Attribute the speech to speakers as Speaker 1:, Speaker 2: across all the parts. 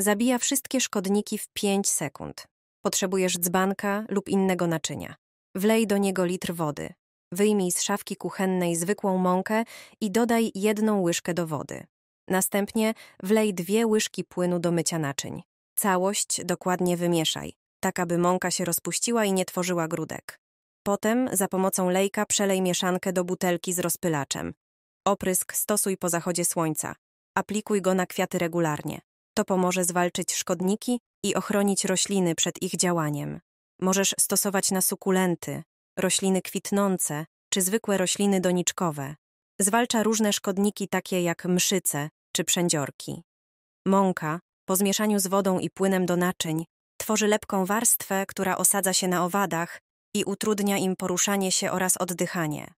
Speaker 1: Zabija wszystkie szkodniki w 5 sekund. Potrzebujesz dzbanka lub innego naczynia. Wlej do niego litr wody. Wyjmij z szafki kuchennej zwykłą mąkę i dodaj jedną łyżkę do wody. Następnie wlej dwie łyżki płynu do mycia naczyń. Całość dokładnie wymieszaj, tak aby mąka się rozpuściła i nie tworzyła grudek. Potem za pomocą lejka przelej mieszankę do butelki z rozpylaczem. Oprysk stosuj po zachodzie słońca. Aplikuj go na kwiaty regularnie. To pomoże zwalczyć szkodniki i ochronić rośliny przed ich działaniem. Możesz stosować na sukulenty, rośliny kwitnące czy zwykłe rośliny doniczkowe. Zwalcza różne szkodniki takie jak mszyce czy przędziorki. Mąka, po zmieszaniu z wodą i płynem do naczyń, tworzy lepką warstwę, która osadza się na owadach i utrudnia im poruszanie się oraz oddychanie.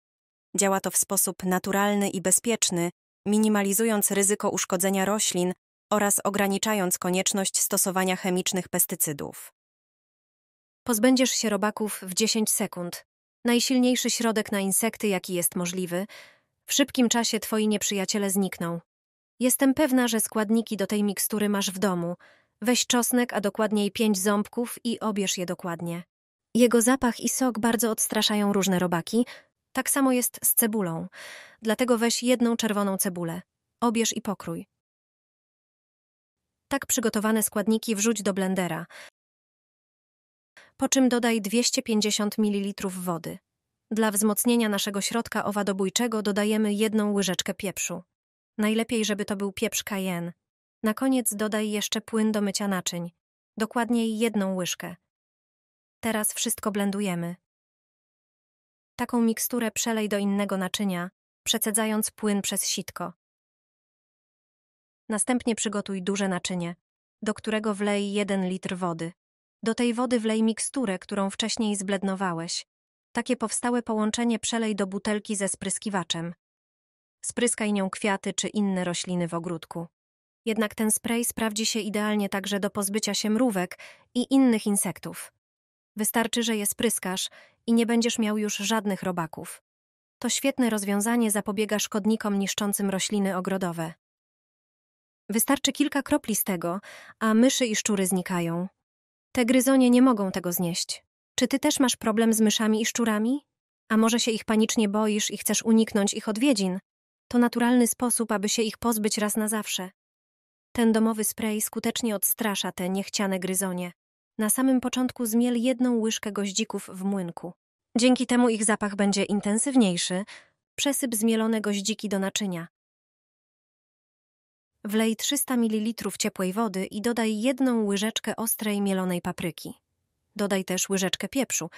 Speaker 1: Działa to w sposób naturalny i bezpieczny, minimalizując ryzyko uszkodzenia roślin oraz ograniczając konieczność stosowania chemicznych pestycydów. Pozbędziesz się robaków w 10 sekund. Najsilniejszy środek na insekty, jaki jest możliwy. W szybkim czasie twoi nieprzyjaciele znikną. Jestem pewna, że składniki do tej mikstury masz w domu. Weź czosnek, a dokładniej pięć ząbków i obierz je dokładnie. Jego zapach i sok bardzo odstraszają różne robaki. Tak samo jest z cebulą. Dlatego weź jedną czerwoną cebulę. Obierz i pokrój. Tak przygotowane składniki wrzuć do blendera, po czym dodaj 250 ml wody. Dla wzmocnienia naszego środka owadobójczego dodajemy jedną łyżeczkę pieprzu. Najlepiej, żeby to był pieprz kajen. Na koniec dodaj jeszcze płyn do mycia naczyń, dokładniej jedną łyżkę. Teraz wszystko blendujemy. Taką miksturę przelej do innego naczynia, przecedzając płyn przez sitko. Następnie przygotuj duże naczynie, do którego wlej 1 litr wody. Do tej wody wlej miksturę, którą wcześniej zblednowałeś. Takie powstałe połączenie przelej do butelki ze spryskiwaczem. Spryskaj nią kwiaty czy inne rośliny w ogródku. Jednak ten spray sprawdzi się idealnie także do pozbycia się mrówek i innych insektów. Wystarczy, że je spryskasz i nie będziesz miał już żadnych robaków. To świetne rozwiązanie zapobiega szkodnikom niszczącym rośliny ogrodowe. Wystarczy kilka kropli z tego, a myszy i szczury znikają. Te gryzonie nie mogą tego znieść. Czy ty też masz problem z myszami i szczurami? A może się ich panicznie boisz i chcesz uniknąć ich odwiedzin? To naturalny sposób, aby się ich pozbyć raz na zawsze. Ten domowy spray skutecznie odstrasza te niechciane gryzonie. Na samym początku zmiel jedną łyżkę goździków w młynku. Dzięki temu ich zapach będzie intensywniejszy. Przesyp zmielone goździki do naczynia. Wlej 300 ml ciepłej wody i dodaj jedną łyżeczkę ostrej mielonej papryki. Dodaj też łyżeczkę pieprzu,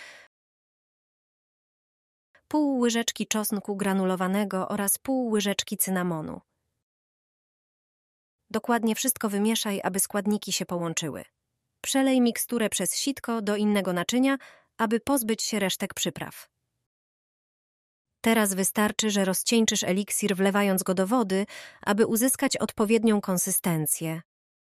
Speaker 1: pół łyżeczki czosnku granulowanego oraz pół łyżeczki cynamonu. Dokładnie wszystko wymieszaj, aby składniki się połączyły. Przelej miksturę przez sitko do innego naczynia, aby pozbyć się resztek przypraw. Teraz wystarczy, że rozcieńczysz eliksir wlewając go do wody, aby uzyskać odpowiednią konsystencję.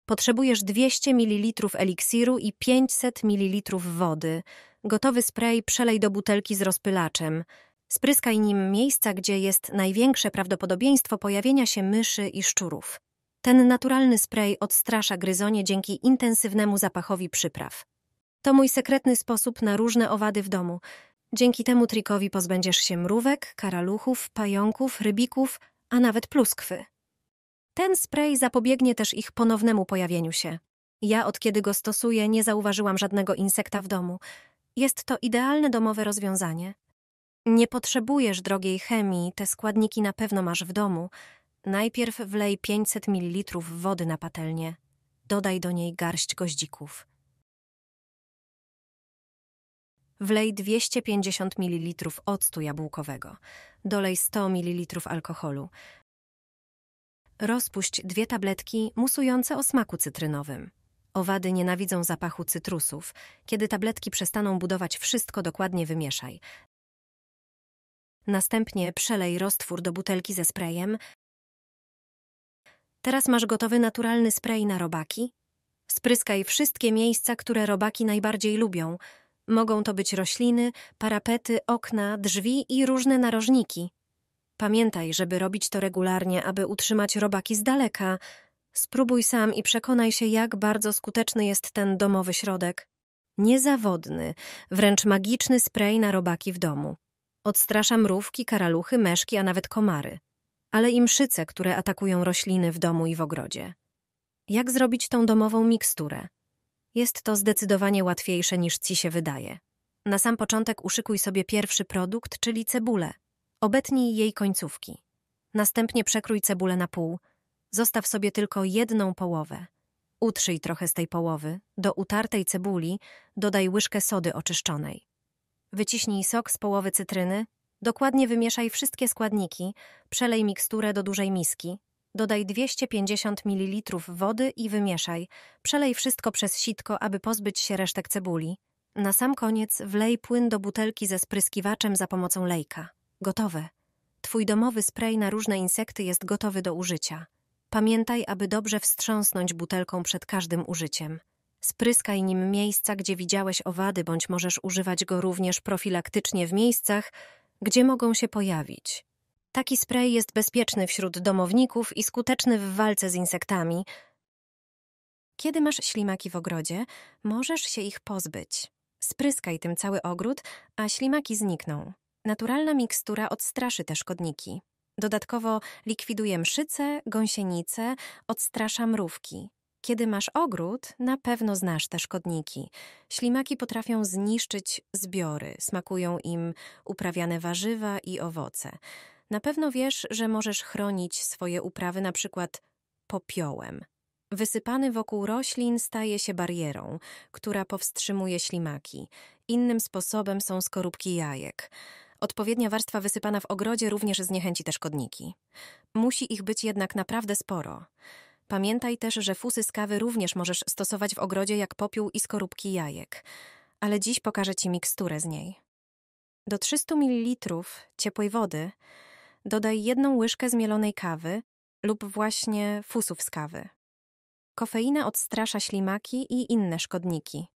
Speaker 1: Potrzebujesz 200 ml eliksiru i 500 ml wody. Gotowy spray przelej do butelki z rozpylaczem. Spryskaj nim miejsca, gdzie jest największe prawdopodobieństwo pojawienia się myszy i szczurów. Ten naturalny spray odstrasza gryzonie dzięki intensywnemu zapachowi przypraw. To mój sekretny sposób na różne owady w domu. Dzięki temu trikowi pozbędziesz się mrówek, karaluchów, pająków, rybików, a nawet pluskwy. Ten spray zapobiegnie też ich ponownemu pojawieniu się. Ja od kiedy go stosuję, nie zauważyłam żadnego insekta w domu. Jest to idealne domowe rozwiązanie. Nie potrzebujesz drogiej chemii, te składniki na pewno masz w domu. Najpierw wlej 500 ml wody na patelnię. Dodaj do niej garść goździków. Wlej 250 ml octu jabłkowego, dolej 100 ml alkoholu. Rozpuść dwie tabletki musujące o smaku cytrynowym. Owady nienawidzą zapachu cytrusów. Kiedy tabletki przestaną budować wszystko, dokładnie wymieszaj. Następnie przelej roztwór do butelki ze sprayem. Teraz masz gotowy naturalny spray na robaki. Spryskaj wszystkie miejsca, które robaki najbardziej lubią – Mogą to być rośliny, parapety, okna, drzwi i różne narożniki. Pamiętaj, żeby robić to regularnie, aby utrzymać robaki z daleka. Spróbuj sam i przekonaj się, jak bardzo skuteczny jest ten domowy środek. Niezawodny, wręcz magiczny spray na robaki w domu. Odstrasza mrówki, karaluchy, meszki, a nawet komary. Ale i mszyce, które atakują rośliny w domu i w ogrodzie. Jak zrobić tą domową miksturę? Jest to zdecydowanie łatwiejsze niż ci się wydaje. Na sam początek uszykuj sobie pierwszy produkt, czyli cebulę. Obetnij jej końcówki. Następnie przekrój cebulę na pół. Zostaw sobie tylko jedną połowę. Utrzyj trochę z tej połowy. Do utartej cebuli dodaj łyżkę sody oczyszczonej. Wyciśnij sok z połowy cytryny. Dokładnie wymieszaj wszystkie składniki. Przelej miksturę do dużej miski. Dodaj 250 ml wody i wymieszaj. Przelej wszystko przez sitko, aby pozbyć się resztek cebuli. Na sam koniec wlej płyn do butelki ze spryskiwaczem za pomocą lejka. Gotowe. Twój domowy spray na różne insekty jest gotowy do użycia. Pamiętaj, aby dobrze wstrząsnąć butelką przed każdym użyciem. Spryskaj nim miejsca, gdzie widziałeś owady, bądź możesz używać go również profilaktycznie w miejscach, gdzie mogą się pojawić. Taki spray jest bezpieczny wśród domowników i skuteczny w walce z insektami. Kiedy masz ślimaki w ogrodzie, możesz się ich pozbyć. Spryskaj tym cały ogród, a ślimaki znikną. Naturalna mikstura odstraszy te szkodniki. Dodatkowo likwiduje mszyce, gąsienice, odstrasza mrówki. Kiedy masz ogród, na pewno znasz te szkodniki. Ślimaki potrafią zniszczyć zbiory, smakują im uprawiane warzywa i owoce. Na pewno wiesz, że możesz chronić swoje uprawy na przykład popiołem. Wysypany wokół roślin staje się barierą, która powstrzymuje ślimaki. Innym sposobem są skorupki jajek. Odpowiednia warstwa wysypana w ogrodzie również zniechęci te szkodniki. Musi ich być jednak naprawdę sporo. Pamiętaj też, że fusy z kawy również możesz stosować w ogrodzie jak popiół i skorupki jajek, ale dziś pokażę Ci miksturę z niej. Do 300 ml ciepłej wody dodaj jedną łyżkę zmielonej kawy lub właśnie fusów z kawy. Kofeina odstrasza ślimaki i inne szkodniki.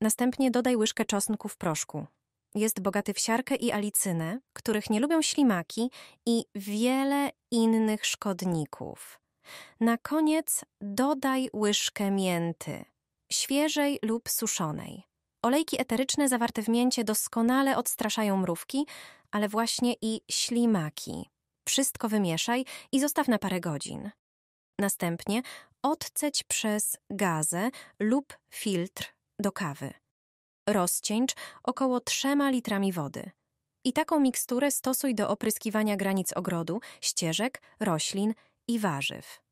Speaker 1: Następnie dodaj łyżkę czosnku w proszku. Jest bogaty w siarkę i alicynę, których nie lubią ślimaki i wiele innych szkodników. Na koniec dodaj łyżkę mięty, świeżej lub suszonej. Olejki eteryczne zawarte w mięcie doskonale odstraszają mrówki, ale właśnie i ślimaki. Wszystko wymieszaj i zostaw na parę godzin. Następnie odceć przez gazę lub filtr do kawy. Rozcieńcz około 3 litrami wody. I taką miksturę stosuj do opryskiwania granic ogrodu, ścieżek, roślin i warzyw.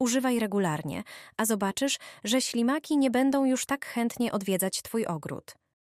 Speaker 1: Używaj regularnie, a zobaczysz, że ślimaki nie będą już tak chętnie odwiedzać Twój ogród.